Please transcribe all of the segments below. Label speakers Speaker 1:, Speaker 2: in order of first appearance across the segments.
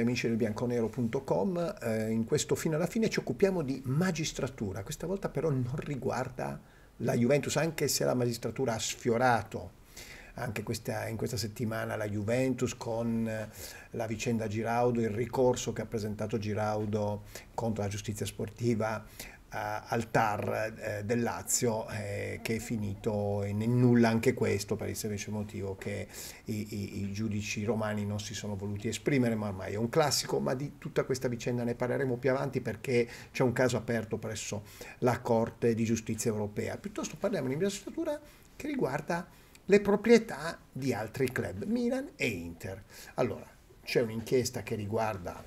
Speaker 1: amici del bianconero.com, eh, in questo fino alla fine ci occupiamo di magistratura, questa volta però non riguarda la Juventus, anche se la magistratura ha sfiorato anche questa, in questa settimana la Juventus con eh, la vicenda Giraudo, il ricorso che ha presentato Giraudo contro la giustizia sportiva al TAR eh, del Lazio eh, che è finito nel nulla anche questo per il semplice motivo che i, i, i, giudici romani non si sono voluti esprimere ma ormai è un classico ma di tutta questa vicenda ne parleremo più avanti perché c'è un caso aperto presso la Corte di Giustizia Europea piuttosto parliamo di un'investitura che riguarda le proprietà di altri club Milan e Inter allora c'è un'inchiesta che riguarda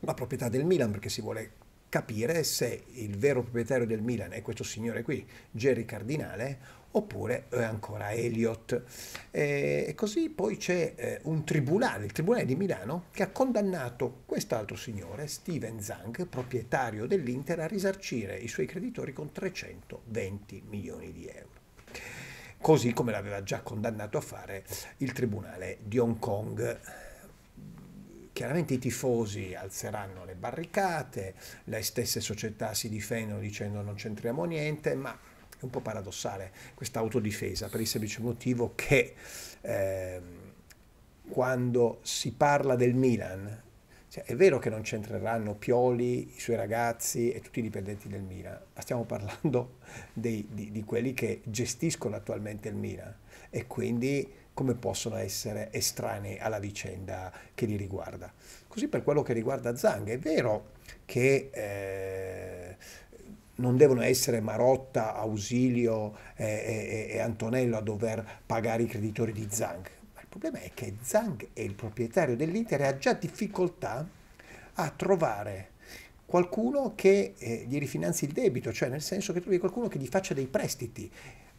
Speaker 1: la proprietà del Milan perché si vuole capire se il vero proprietario del Milan è questo signore qui, Jerry Cardinale, oppure è ancora Elliot. E così poi c'è eh, un tribunale, il Tribunale di Milano, che ha condannato quest'altro signore, Steven Zang, proprietario dell'Inter, a risarcire i suoi creditori con 320 milioni di euro così come l'aveva già condannato a fare il tribunale di Hong Kong Chiaramente i tifosi alzeranno le barricate, le stesse società si difendono dicendo non c'entriamo niente, ma è un po' paradossale questa autodifesa per il semplice motivo che eh, quando si parla del Milan, cioè, è vero che non c'entreranno Pioli, i suoi ragazzi e tutti i dipendenti del Milan, ma stiamo parlando dei, di, di quelli che gestiscono attualmente il Milan e quindi come possono essere estranei alla vicenda che li riguarda. Così per quello che riguarda Zhang, è vero che eh, non devono essere Marotta, Ausilio eh, e, e, e Antonello a dover pagare i creditori di Zhang, ma il problema è che Zhang è il proprietario dell'Inter e ha già difficoltà a trovare qualcuno che eh, gli rifinanzi il debito, cioè nel senso che trovi qualcuno che gli faccia dei prestiti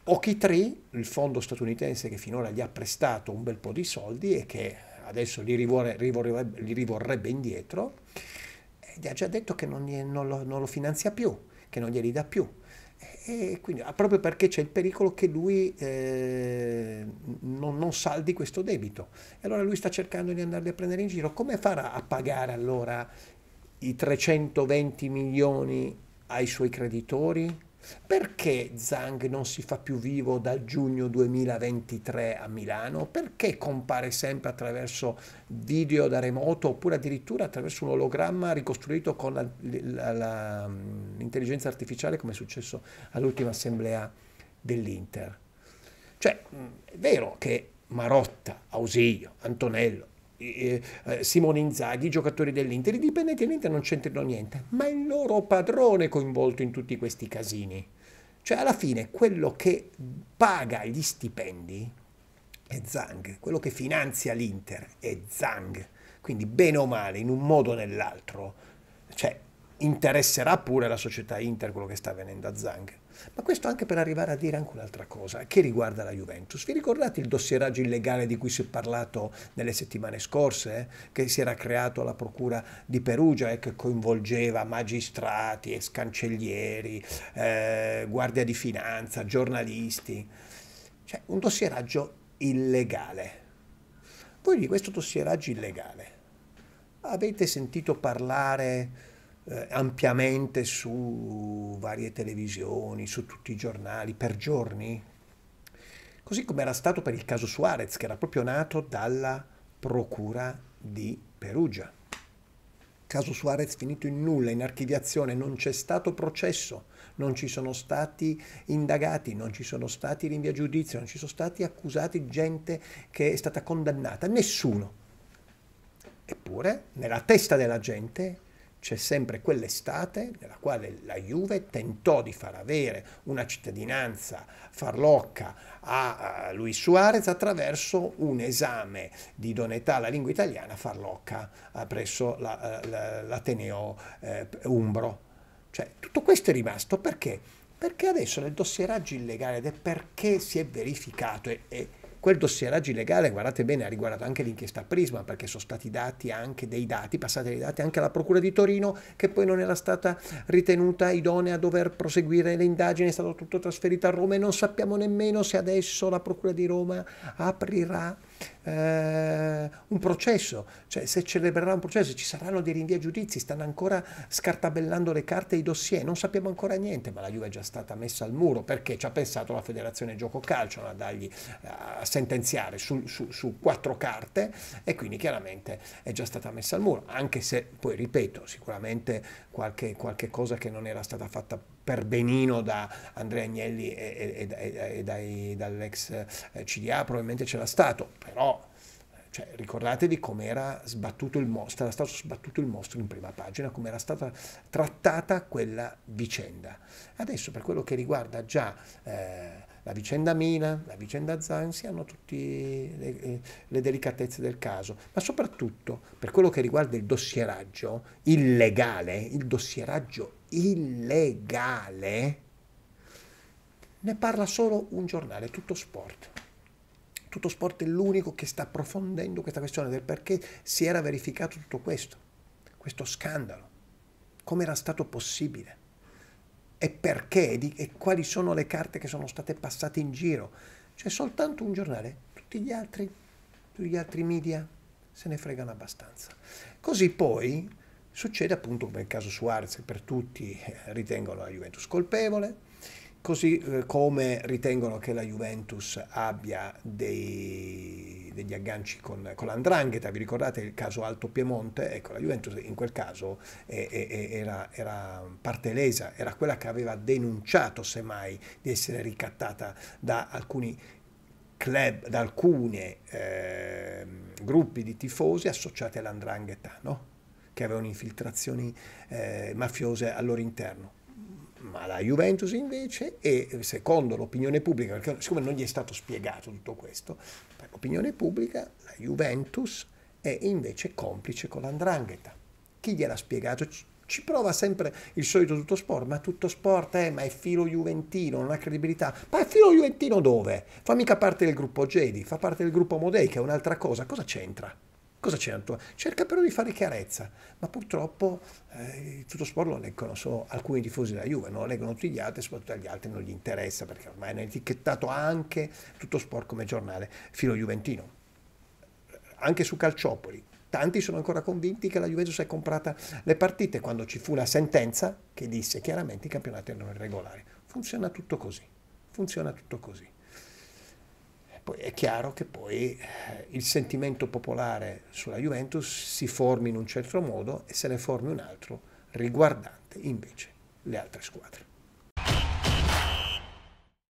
Speaker 1: Okitree, il fondo statunitense che finora gli ha prestato un bel po' di soldi e che adesso li, rivorre, rivorrebbe, li rivorrebbe, indietro, gli ha già detto che non, non, lo, non lo finanzia più, che non glieli dà più. E quindi, ah, proprio perché c'è il pericolo che lui eh, non, non, saldi questo debito. E allora lui sta cercando di andarli a prendere in giro. Come farà a pagare allora i 320 milioni ai suoi creditori? Perché Zhang non si fa più vivo dal giugno 2023 a Milano? Perché compare sempre attraverso video da remoto oppure addirittura attraverso un ologramma ricostruito con l'intelligenza artificiale come è successo all'ultima assemblea dell'Inter? Cioè, è vero che Marotta, Ausilio, Antonello, eh, Simone Inzaghi, i giocatori dell'Inter, i dipendenti dell'Inter non c'entrano niente, ma il loro padrone è coinvolto in tutti questi casini. Cioè alla fine quello che paga gli stipendi è Zang, quello che finanzia l'Inter è Zang. Quindi bene o male, in un modo o nell'altro, cioè interesserà pure la società Inter quello che sta avvenendo a Zang. Ma questo anche per arrivare a dire anche un'altra cosa che riguarda la Juventus. Vi ricordate il dossieraggio illegale di cui si è parlato nelle settimane scorse, eh? che si era creato alla Procura di Perugia e eh, che coinvolgeva magistrati, ex cancellieri, eh, guardia di finanza, giornalisti? Cioè un dossieraggio illegale. Voi di questo dossieraggio illegale avete sentito parlare eh, ampiamente su varie televisioni, su tutti i giornali, per giorni, così come era stato per il caso Suarez, che era proprio nato dalla Procura di Perugia. Caso Suarez finito in nulla, in archiviazione, non c'è stato processo, non ci sono stati indagati, non ci sono stati rinvia a giudizio, non ci sono stati accusati gente che è stata condannata, nessuno. Eppure nella testa della gente c'è sempre quell'estate nella quale la Juve tentò di far avere una cittadinanza farlocca a Luis Suarez attraverso un esame di idoneità alla lingua italiana farlocca eh, presso eh, l'Ateneo eh, Umbro. Cioè, tutto questo è rimasto perché? Perché adesso nel dossieraggio illegale ed è perché si è verificato e, e Quel dossieraggio illegale, guardate bene, ha riguardato anche l'inchiesta Prisma, perché sono stati dati anche dei dati, passati dei dati anche alla Procura di Torino, che poi non era stata ritenuta idonea a dover proseguire le indagini, è stato tutto trasferito a Roma e non sappiamo nemmeno se adesso la Procura di Roma aprirà eh, un processo, cioè se celebrerà un processo ci saranno dei rinvii a giudizi, stanno ancora scartabellando le carte e i dossier, non sappiamo ancora niente, ma la Juve è già stata messa al muro perché ci ha pensato la federazione gioco calcio a, dargli, eh, a sentenziare su, su, su quattro carte e quindi chiaramente è già stata messa al muro, anche se poi ripeto sicuramente qualche, qualche cosa che non era stata fatta per benino da Andrea Agnelli e, e, e, e dall'ex eh, CDA, probabilmente c'era stato, però eh, cioè, ricordatevi com'era sbattuto il mostro, era stato sbattuto il mostro in prima pagina, come era stata trattata quella vicenda. Adesso per quello che riguarda già... Eh, la vicenda Mina, la vicenda Zan, si hanno tutte le, eh, le delicatezze del caso, ma soprattutto per quello che riguarda il dossieraggio illegale, il dossieraggio illegale, ne parla solo un giornale, tutto sport. Tutto Sport è l'unico che sta approfondendo questa questione del perché si era verificato tutto questo, questo scandalo, come era stato possibile e perché e, di, e quali sono le carte che sono state passate in giro. C'è soltanto un giornale, tutti gli altri, tutti gli altri media se ne fregano abbastanza. Così poi succede appunto come il caso Suarez, che per tutti eh, ritengono la Juventus colpevole, così eh, come ritengono che la Juventus abbia dei degli agganci con, con l'Andrangheta, vi ricordate il caso Alto Piemonte? Ecco, la Juventus in quel caso eh, eh, era, era, parte lesa, era quella che aveva denunciato semmai di essere ricattata da alcuni club, da alcuni eh, gruppi di tifosi associati all'Andrangheta, no? che avevano infiltrazioni eh, mafiose al loro interno ma la Juventus invece e eh, secondo l'opinione pubblica, perché siccome non gli è stato spiegato tutto questo, per l'opinione pubblica la Juventus è invece complice con l'andrangheta. Chi gliel'ha spiegato? Ci prova sempre il solito tutto sport, ma tutto sport è, eh, ma è filo juventino, non ha credibilità. Ma è filo juventino dove? Fa mica parte del gruppo Jedi, fa parte del gruppo Modei, che è un'altra cosa. Cosa c'entra? Cosa c'è Antonio? Cerca però di fare chiarezza, ma purtroppo eh, tutto sport lo leggono solo alcuni tifosi della Juve, non lo leggono tutti gli altri, soprattutto agli altri non gli interessa perché ormai hanno etichettato anche tutto sport come giornale filo juventino. Anche su Calciopoli, tanti sono ancora convinti che la Juventus è comprata le partite quando ci fu la sentenza che disse chiaramente i campionati erano irregolari. Funziona tutto così, funziona tutto così. Poi è chiaro che poi eh, il sentimento popolare sulla Juventus si formi in un certo modo e se ne formi un altro riguardante invece le altre squadre.